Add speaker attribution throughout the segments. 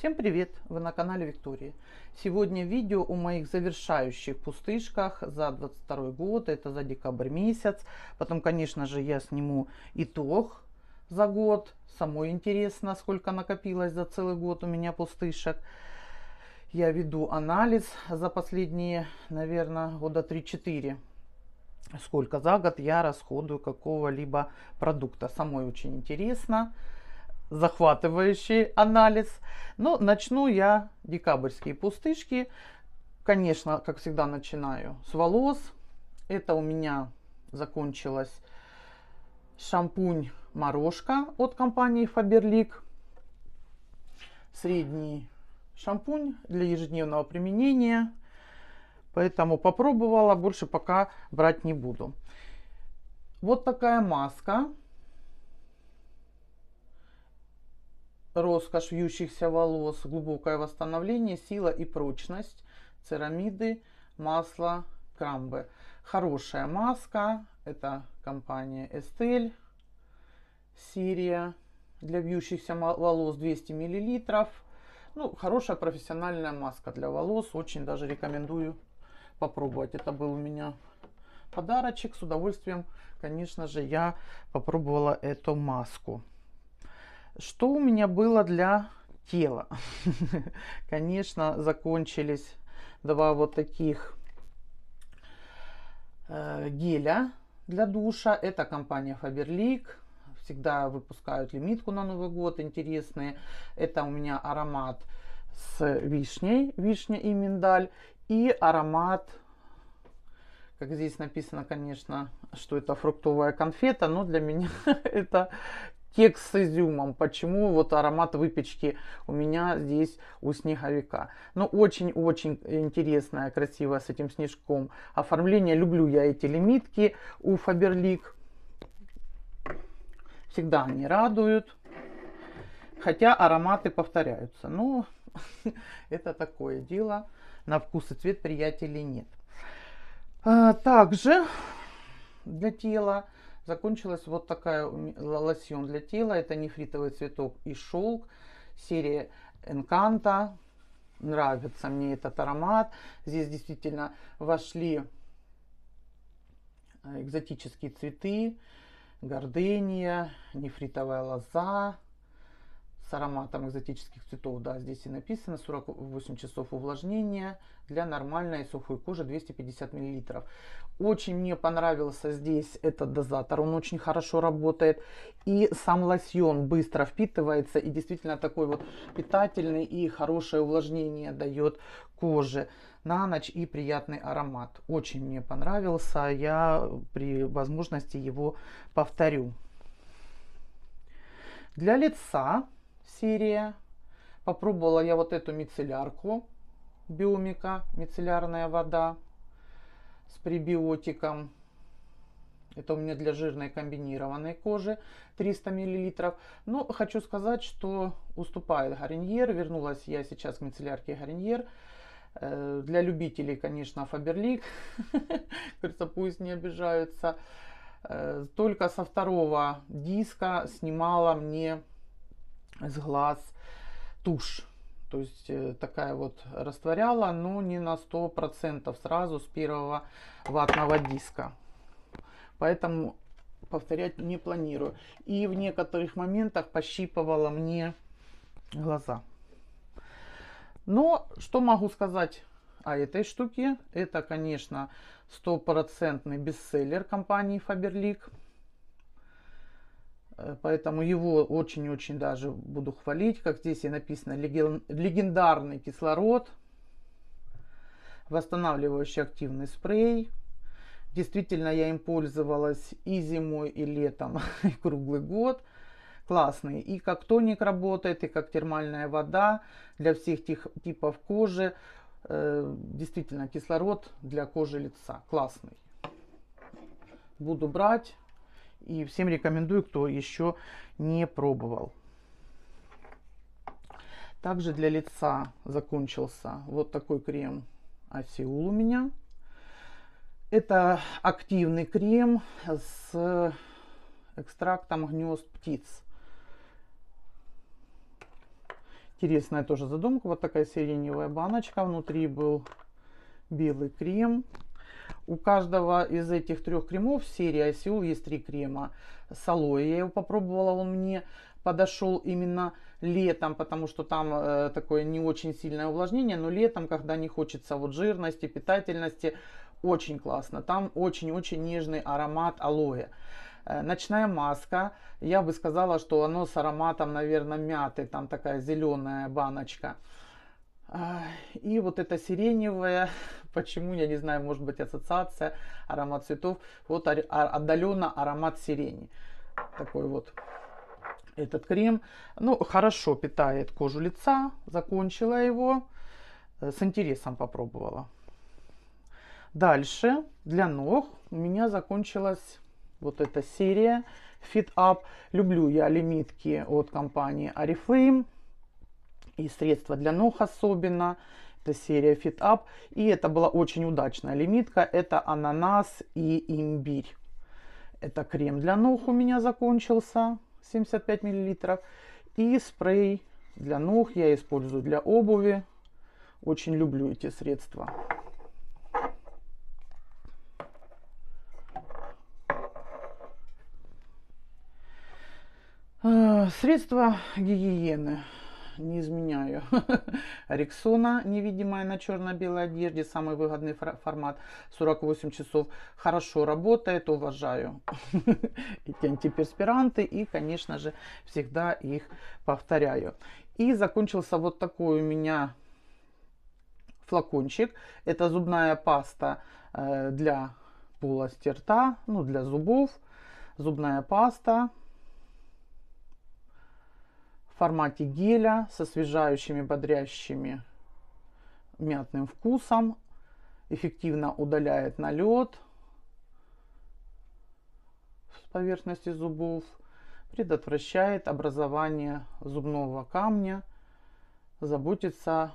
Speaker 1: Всем привет! Вы на канале Виктории. Сегодня видео о моих завершающих пустышках за 22 год, это за декабрь месяц. Потом, конечно же, я сниму итог за год. Самой интересно, сколько накопилось за целый год у меня пустышек. Я веду анализ за последние, наверное, года 3-4 сколько за год я расходую какого-либо продукта. Самой очень Интересно захватывающий анализ. Но ну, начну я декабрьские пустышки. Конечно, как всегда, начинаю с волос. Это у меня закончилась шампунь "Морожка" от компании Faberlic. Средний шампунь для ежедневного применения. Поэтому попробовала, больше пока брать не буду. Вот такая маска. роскошь вьющихся волос, глубокое восстановление, сила и прочность, церамиды, масло, крамбы. Хорошая маска, это компания Estelle, Сирия, для вьющихся волос 200 мл. Ну, хорошая профессиональная маска для волос, очень даже рекомендую попробовать. Это был у меня подарочек, с удовольствием, конечно же, я попробовала эту маску. Что у меня было для тела? Конечно, закончились два вот таких э, геля для душа. Это компания Faberlic. Всегда выпускают лимитку на Новый год, интересные. Это у меня аромат с вишней, вишня и миндаль. И аромат, как здесь написано, конечно, что это фруктовая конфета, но для меня это кекс с изюмом, почему вот аромат выпечки у меня здесь у снеговика. Ну, очень-очень интересная, красивая с этим снежком оформление. Люблю я эти лимитки у Faberlic. Всегда они радуют. Хотя ароматы повторяются. Но ну, это такое дело. На вкус и цвет приятелей нет. А, также для тела Закончилась вот такая лосьон для тела. Это нефритовый цветок и шелк. Серия Энканта. Нравится мне этот аромат. Здесь действительно вошли э, экзотические цветы. Гордения, нефритовая лоза, с ароматом экзотических цветов, да, здесь и написано, 48 часов увлажнения для нормальной сухой кожи 250 мл. Очень мне понравился здесь этот дозатор, он очень хорошо работает. И сам лосьон быстро впитывается и действительно такой вот питательный и хорошее увлажнение дает коже на ночь и приятный аромат. Очень мне понравился, я при возможности его повторю. Для лица сирия. Попробовала я вот эту мицеллярку биомика, мицеллярная вода с пребиотиком. Это у меня для жирной комбинированной кожи 300 мл. Но хочу сказать, что уступает Гариньер. Вернулась я сейчас к мицеллярке Гариньер. Э, для любителей, конечно, Фаберлик. Кажется, пусть не обижаются. Э, только со второго диска снимала мне с глаз тушь. То есть э, такая вот растворяла, но не на 100% сразу с первого ватного диска. Поэтому повторять не планирую. И в некоторых моментах пощипывала мне глаза. Но что могу сказать о этой штуке? Это, конечно, стопроцентный бестселлер компании Faberlic. Э, поэтому его очень-очень даже буду хвалить. Как здесь и написано, легендарный кислород, восстанавливающий активный спрей. Действительно, я им пользовалась и зимой, и летом, и круглый год. Классный. И как тоник работает, и как термальная вода для всех тех типов кожи. Э, действительно, кислород для кожи лица. Классный. Буду брать и всем рекомендую, кто еще не пробовал. Также для лица закончился вот такой крем Асиул у меня. Это активный крем с экстрактом гнезд птиц. Интересная тоже задумка. Вот такая сиреневая баночка. Внутри был белый крем. У каждого из этих трех кремов серии Осел есть три крема. С алоэ я его попробовала, он мне подошел именно летом, потому что там э, такое не очень сильное увлажнение, но летом, когда не хочется вот жирности, питательности, очень классно. Там очень-очень нежный аромат алоэ. Э, ночная маска, я бы сказала, что оно с ароматом, наверное, мяты, там такая зеленая баночка. А, и вот это сиреневое, почему, я не знаю, может быть ассоциация, аромат цветов, вот а, отдаленно аромат сирени. Такой вот этот крем. Ну, хорошо питает кожу лица, закончила его, э, с интересом попробовала. Дальше для ног у меня закончилась вот эта серия Fit Up. Люблю я лимитки от компании Oriflame и средства для ног особенно. Это серия Fit Up. И это была очень удачная лимитка. Это ананас и имбирь. Это крем для ног у меня закончился. 75 миллилитров. И спрей для ног я использую для обуви. Очень люблю эти средства. Э, средства гигиены не изменяю, Рексона невидимая на черно-белой одежде, самый выгодный формат, 48 часов, хорошо работает, уважаю эти антиперспиранты и, конечно же, всегда их повторяю. И закончился вот такой у меня флакончик, это зубная паста э, для полости рта, ну для зубов, зубная паста, формате геля с освежающими, бодрящими мятным вкусом. Эффективно удаляет налет с поверхности зубов. Предотвращает образование зубного камня. Заботится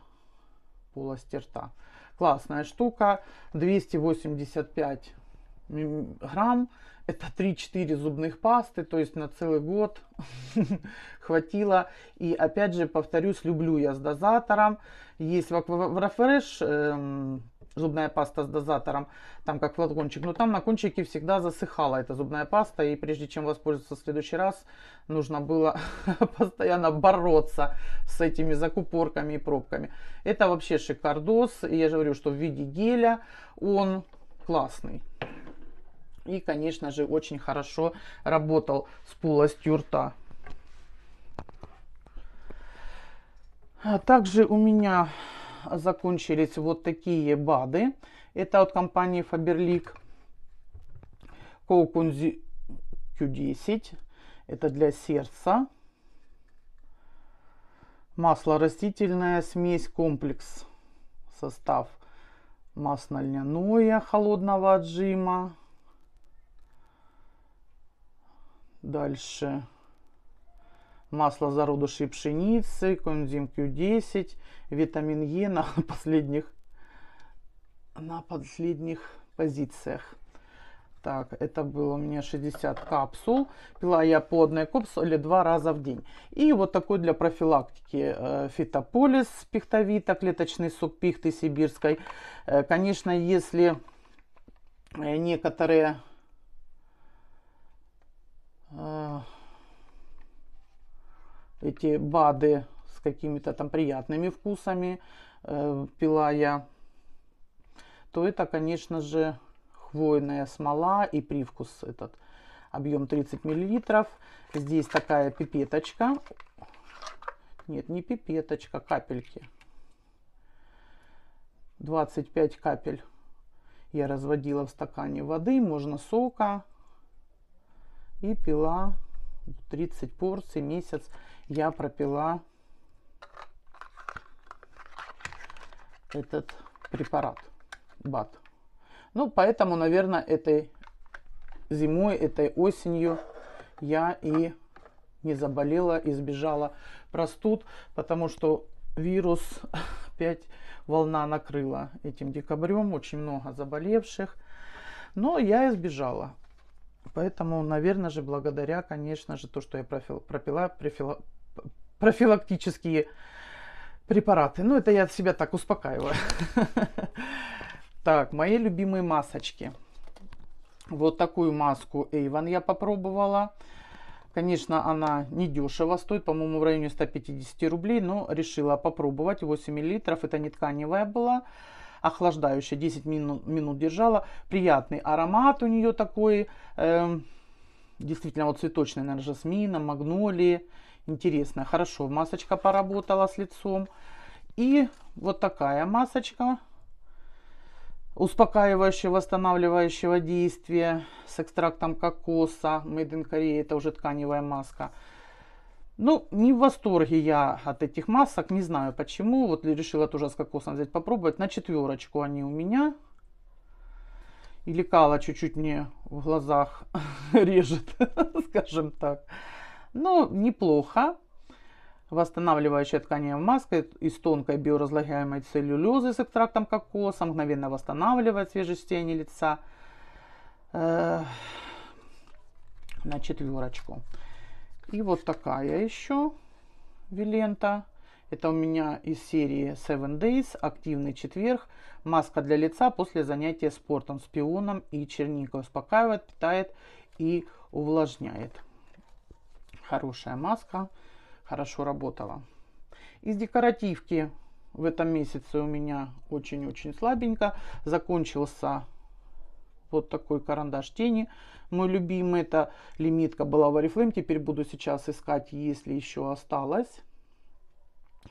Speaker 1: полости рта. Классная штука. 285 грамм. Это 3-4 зубных пасты, то есть на целый год хватило. И опять же, повторюсь, люблю я с дозатором. Есть в Аквафреш эм, зубная паста с дозатором, там как флакончик. Но там на кончике всегда засыхала эта зубная паста. И прежде чем воспользоваться в следующий раз, нужно было постоянно бороться с этими закупорками и пробками. Это вообще шикардос. я же говорю, что в виде геля он классный. И, конечно же, очень хорошо работал с полостью рта. А Также у меня закончились вот такие БАДы. Это от компании Faberlic Коукунзи Q10. Это для сердца. Масло растительная смесь комплекс. Состав масло льняное холодного отжима, Дальше масло зародышей пшеницы, коэнзим Q10, витамин Е на последних, на последних позициях. Так, это было у меня 60 капсул. Пила я по одной капсуле два раза в день. И вот такой для профилактики э, фитополис пихтовита, клеточный сок пихты сибирской. Э, конечно, если э, некоторые Э, эти БАДы с какими-то там приятными вкусами э, пила я, то это, конечно же, хвойная смола и привкус этот. Объем 30 миллилитров. Здесь такая пипеточка. Нет, не пипеточка, капельки. 25 капель я разводила в стакане воды, можно сока, и пила 30 порций месяц я пропила этот препарат БАТ. Ну, поэтому, наверное, этой зимой, этой осенью я и не заболела, избежала простуд, потому что вирус опять волна накрыла этим декабрем, очень много заболевших, но я избежала. Поэтому, наверное же, благодаря, конечно же, то, что я пропила, профила, профилактические препараты. Ну, это я себя так успокаиваю. Так, мои любимые масочки. Вот такую маску Avon я попробовала. Конечно, она не дешево стоит, по-моему, в районе 150 рублей, но решила попробовать. 8 мл, это не тканевая была охлаждающая, 10 минут, минут держала. Приятный аромат у нее такой, э, действительно вот цветочный, наверное, жасмина, магнолии. Интересно, хорошо, масочка поработала с лицом. И вот такая масочка успокаивающего, восстанавливающего действия с экстрактом кокоса. Made in Korea, это уже тканевая маска. Ну, не в восторге я от этих масок, не знаю почему. Вот решила тоже с кокосом взять попробовать. На четверочку они у меня. И лекала чуть-чуть мне в глазах режет, скажем так. Но ну, неплохо. Восстанавливающая тканевая маска из тонкой биоразлагаемой целлюлезы с экстрактом кокоса мгновенно восстанавливает свежесть тени лица э, на четверочку. И вот такая еще Вилента. Это у меня из серии Seven Days, активный четверг, маска для лица после занятия спортом с пионом и черникой. Успокаивает, питает и увлажняет. Хорошая маска, хорошо работала. Из декоративки в этом месяце у меня очень-очень слабенько. Закончился вот такой карандаш тени. Мой любимый, это лимитка была в Oriflame. Теперь буду сейчас искать, если еще осталось.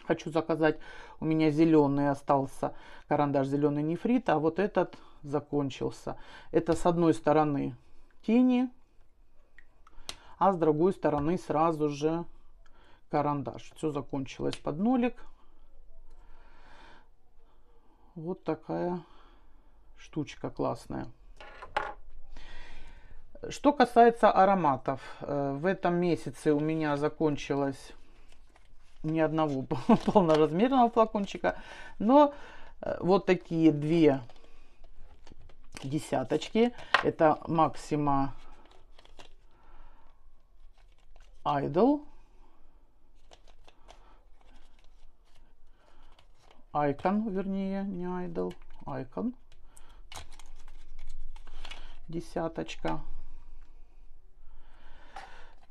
Speaker 1: Хочу заказать, у меня зеленый остался карандаш зеленый нефрит, а вот этот закончился. Это с одной стороны тени, а с другой стороны сразу же карандаш. Все закончилось под нолик. Вот такая штучка классная. Что касается ароматов, э, в этом месяце у меня закончилось ни одного полноразмерного флакончика, но э, вот такие две десяточки. Это Максима Айдол, Айкон, вернее, не Айдол, Айкон, Десяточка.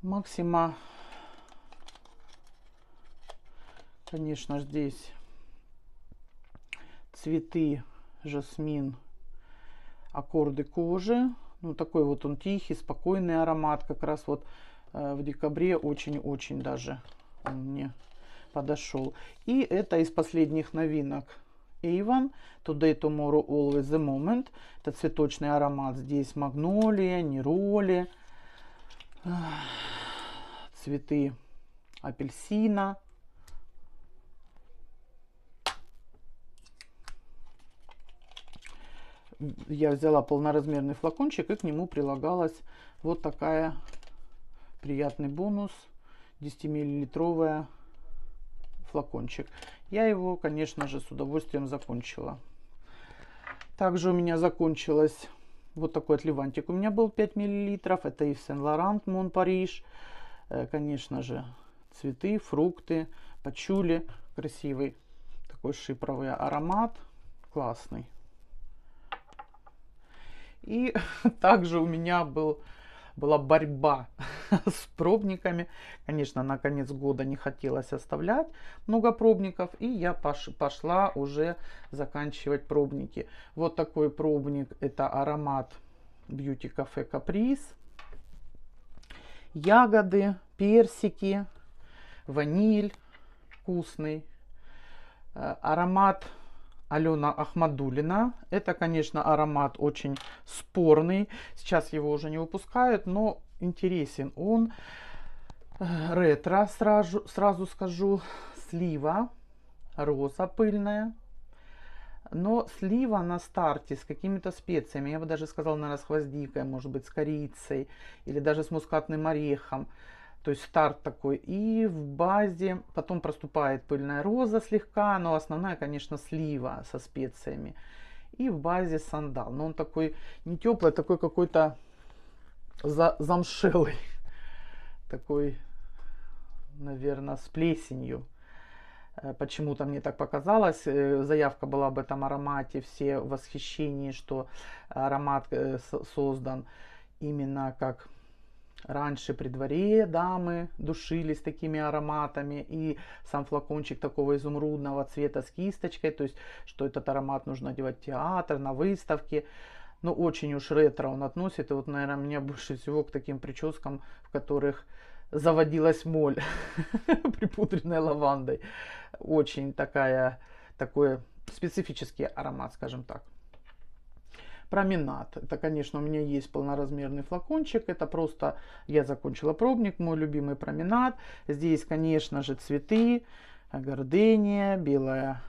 Speaker 1: Максима, конечно, здесь цветы, жасмин, аккорды кожи. Ну, такой вот он тихий, спокойный аромат. Как раз вот э, в декабре очень-очень даже он мне подошел. И это из последних новинок. Иван, Today Tomorrow Always The Moment. Это цветочный аромат. Здесь магнолия, нероли. Ах цветы апельсина. Я взяла полноразмерный флакончик и к нему прилагалась вот такая приятный бонус 10-миллилитровая флакончик. Я его, конечно же, с удовольствием закончила. Также у меня закончилось вот такой отливантик. У меня был 5 миллилитров. Это Yves Saint Laurent Mon Paris. Э, конечно же, цветы, фрукты, пачули. Красивый такой шипровый аромат. Классный. И также у меня был, была борьба с пробниками. Конечно, на конец года не хотелось оставлять много пробников. И я пош, пошла уже заканчивать пробники. Вот такой пробник. Это аромат Beauty Cafe Caprice ягоды, персики, ваниль вкусный. Э, аромат Алена Ахмадулина. Это, конечно, аромат очень спорный. Сейчас его уже не выпускают, но интересен он. Э, ретро, сразу, сразу скажу. Слива, роза пыльная но слива на старте с какими-то специями, я бы даже сказала, наверное, с гвоздикой, может быть, с корицей или даже с мускатным орехом, то есть старт такой. И в базе потом проступает пыльная роза слегка, но основная, конечно, слива со специями. И в базе сандал. Но он такой не теплый, а такой какой-то за замшелый. Такой, наверное, с плесенью. Э, почему-то мне так показалось. Э, заявка была об этом аромате. Все восхищение, что аромат э, создан именно как раньше при дворе дамы душились такими ароматами. И сам флакончик такого изумрудного цвета с кисточкой. То есть, что этот аромат нужно одевать в театр, на выставке. Но ну, очень уж ретро он относит. И вот, наверное, меня больше всего к таким прическам, в которых заводилась моль, припудренная лавандой. Очень такая, такой специфический аромат, скажем так. Променад. Это, конечно, у меня есть полноразмерный флакончик. Это просто я закончила пробник, мой любимый променад. Здесь, конечно же, цветы, гордения, белая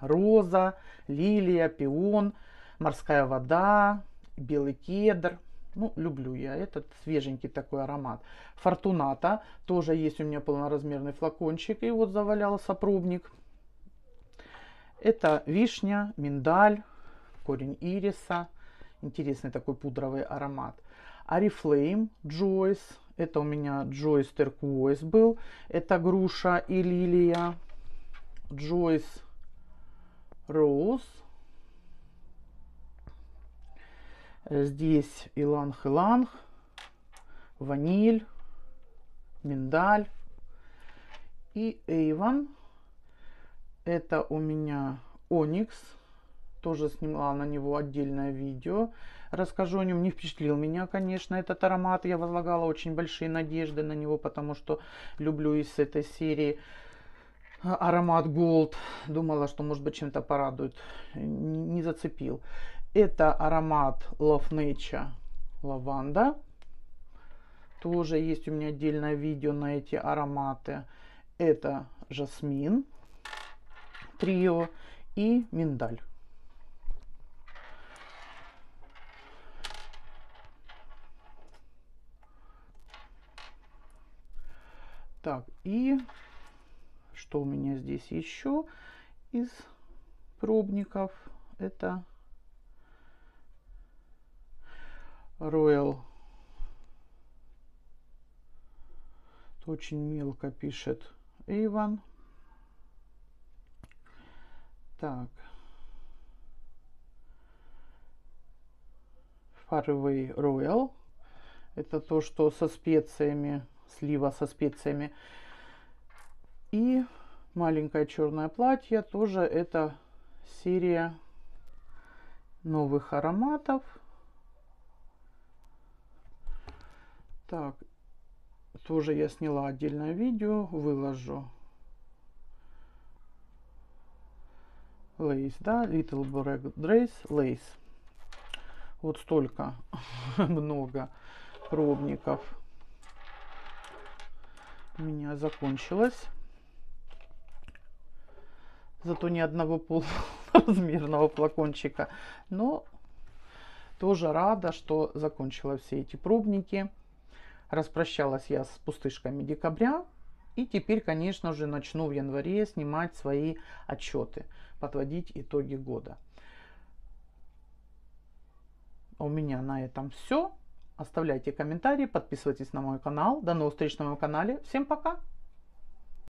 Speaker 1: роза, лилия, пион, морская вода, белый кедр – ну, люблю я этот свеженький такой аромат. Фортуната. Тоже есть у меня полноразмерный флакончик. И вот завалялся пробник. Это вишня, миндаль, корень ириса. Интересный такой пудровый аромат. Арифлейм Джойс. Это у меня Джойс Терквойс был. Это груша и лилия. Джойс Роуз. Э, здесь иланг-иланг, ваниль, миндаль и эйван. Это у меня оникс. Тоже снимала на него отдельное видео. Расскажу о нем. Не впечатлил меня, конечно, этот аромат. Я возлагала очень большие надежды на него, потому что люблю из этой серии э, аромат Gold. Думала, что, может быть, чем-то порадует. Не зацепил. Это аромат Love Nature лаванда. Тоже есть у меня отдельное видео на эти ароматы. Это жасмин трио и миндаль. Так, и что у меня здесь еще из пробников? Это Роял. Очень мелко пишет Иван. Так. Farway Royal. Это то, что со специями, слива со специями. И маленькое черное платье. Тоже это серия новых ароматов. Так, тоже я сняла отдельное видео, выложу. Лейс, да, Little Black Dress, Лейс. Вот столько много пробников у меня закончилось. Зато ни одного полноразмерного флакончика. Но тоже рада, что закончила все эти пробники. Распрощалась я с пустышками декабря. И теперь, конечно же, начну в январе снимать свои отчеты, подводить итоги года. У меня на этом все. Оставляйте комментарии, подписывайтесь на мой канал. До новых встреч на моем канале. Всем пока!